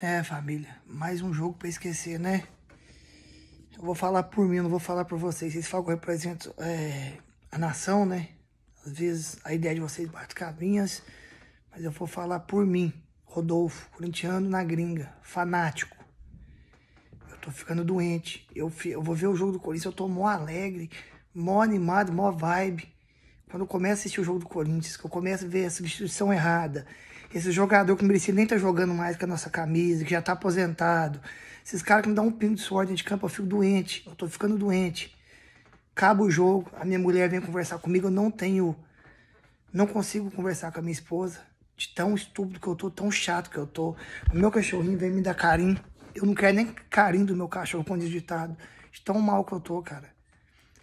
É, família, mais um jogo para esquecer, né? Eu vou falar por mim, não vou falar por vocês. Vocês falam que eu represento é, a nação, né? Às vezes a ideia de vocês bate Cabinhas, mas eu vou falar por mim. Rodolfo, corintiano na gringa, fanático. Eu tô ficando doente. Eu, eu vou ver o jogo do Corinthians, eu tô mó alegre, mó animado, mó vibe. Quando eu começo a assistir o jogo do Corinthians, que eu começo a ver a substituição errada, esse jogador que não merecia nem estar tá jogando mais com a nossa camisa, que já está aposentado, esses caras que me dão um pingo de suor dentro de campo, eu fico doente, eu estou ficando doente. Acaba o jogo, a minha mulher vem conversar comigo, eu não tenho. Não consigo conversar com a minha esposa, de tão estúpido que eu tô, tão chato que eu tô. O meu cachorrinho vem me dar carinho. Eu não quero nem carinho do meu cachorro quando De tão mal que eu tô, cara.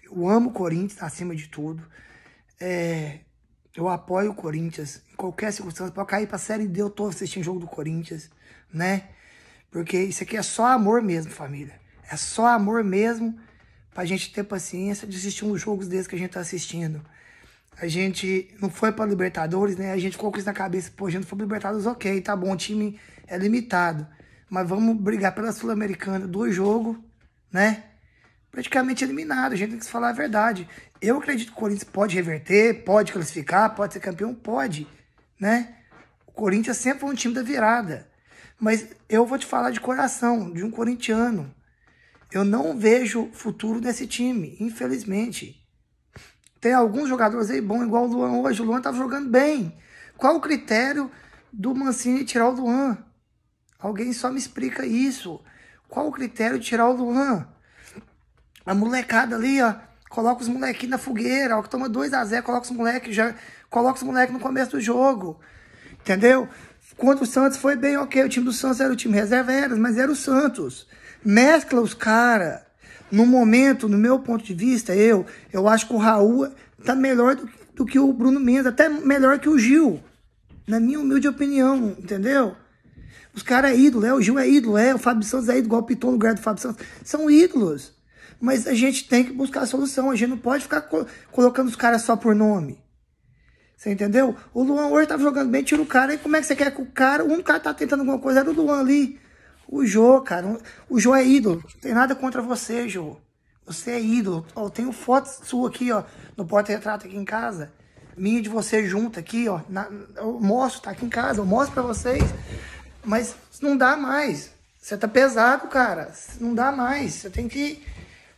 Eu amo o Corinthians acima de tudo. É, eu apoio o Corinthians em qualquer circunstância. Para cair para a Série D, eu tô assistindo jogo do Corinthians, né? Porque isso aqui é só amor mesmo, família. É só amor mesmo pra gente ter paciência de assistir uns jogos desses que a gente tá assistindo. A gente não foi pra Libertadores, né? A gente ficou com isso na cabeça. Pô, a gente não foi pra Libertadores, ok, tá bom, o time é limitado. Mas vamos brigar pela Sul-Americana, dois jogos, né? praticamente eliminado. A gente tem que falar a verdade. Eu acredito que o Corinthians pode reverter, pode classificar, pode ser campeão, pode, né? O Corinthians sempre foi um time da virada. Mas eu vou te falar de coração, de um corintiano. Eu não vejo futuro nesse time, infelizmente. Tem alguns jogadores aí bom igual o Luan hoje. O Luan tá jogando bem. Qual o critério do Mancini tirar o Luan? Alguém só me explica isso. Qual o critério de tirar o Luan? A molecada ali, ó, coloca os molequinhos na fogueira, ó, que toma 2 a 0 coloca os moleques, já coloca os moleques no começo do jogo. Entendeu? Contra o Santos foi bem ok, o time do Santos era o time reserva, era, mas era o Santos. Mescla os caras. No momento, no meu ponto de vista, eu, eu acho que o Raul tá melhor do, do que o Bruno Mendes, até melhor que o Gil. Na minha humilde opinião, entendeu? Os caras é ídolo, é, o Gil é ídolo, é, o Fábio Santos é ídolo, igual o no lugar do Fábio Santos. São ídolos mas a gente tem que buscar a solução. A gente não pode ficar co colocando os caras só por nome. Você entendeu? O Luan hoje tava jogando bem, tira o cara. E como é que você quer que o cara. um cara tá tentando alguma coisa era o Luan ali. O Jô, cara. O Jô é ídolo. Não tem nada contra você, Jô. Você é ídolo. Ó, eu tenho foto sua aqui, ó. No porta-retrato aqui em casa. Minha de você junto aqui, ó. Na, eu mostro, tá aqui em casa. Eu mostro pra vocês. Mas não dá mais. Você tá pesado, cara. Não dá mais. Você tem que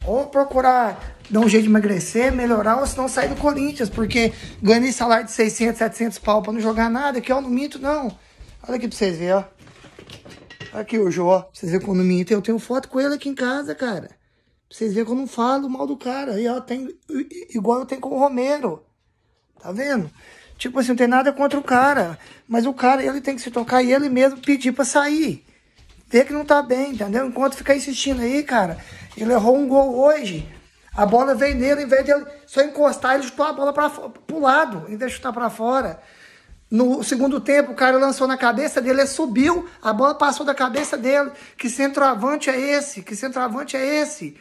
ou procurar dar um jeito de emagrecer, melhorar, ou se não sair do Corinthians, porque ganhei salário de 600, 700 pau pra não jogar nada, que é um mito, não. Olha aqui pra vocês verem, ó. Aqui o Jó, pra vocês verem como minto. Eu tenho foto com ele aqui em casa, cara. Pra vocês verem que eu não falo mal do cara. E ó, tem, igual eu tenho com o Romero. Tá vendo? Tipo assim, não tem nada contra o cara. Mas o cara, ele tem que se tocar e ele mesmo pedir pra sair. Ver que não tá bem, entendeu? Enquanto ficar insistindo aí, cara, ele errou um gol hoje. A bola veio nele, em vez de ele só encostar, ele chutou a bola para o lado, em vez de chutar para fora. No segundo tempo, o cara lançou na cabeça dele, ele subiu, a bola passou da cabeça dele. Que centroavante é esse? Que centroavante é esse?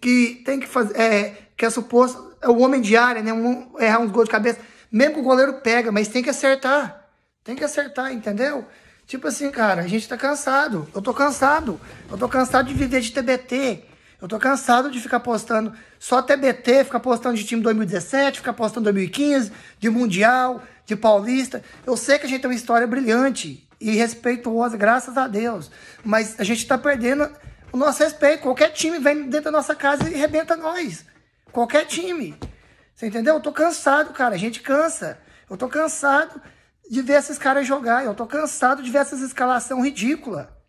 Que tem que fazer. É, que é suposto. É o homem de área, né? Um, errar uns gols de cabeça. Mesmo que o goleiro pega, mas tem que acertar. Tem que acertar, entendeu? Tipo assim, cara, a gente tá cansado. Eu tô cansado. Eu tô cansado de viver de TBT. Eu tô cansado de ficar postando só TBT, ficar postando de time 2017, ficar postando 2015, de Mundial, de Paulista. Eu sei que a gente tem uma história brilhante e respeitosa, graças a Deus. Mas a gente tá perdendo o nosso respeito. Qualquer time vem dentro da nossa casa e rebenta nós. Qualquer time. Você entendeu? Eu tô cansado, cara. A gente cansa. Eu tô cansado de ver esses caras jogar. Eu tô cansado de ver essas escalação ridícula.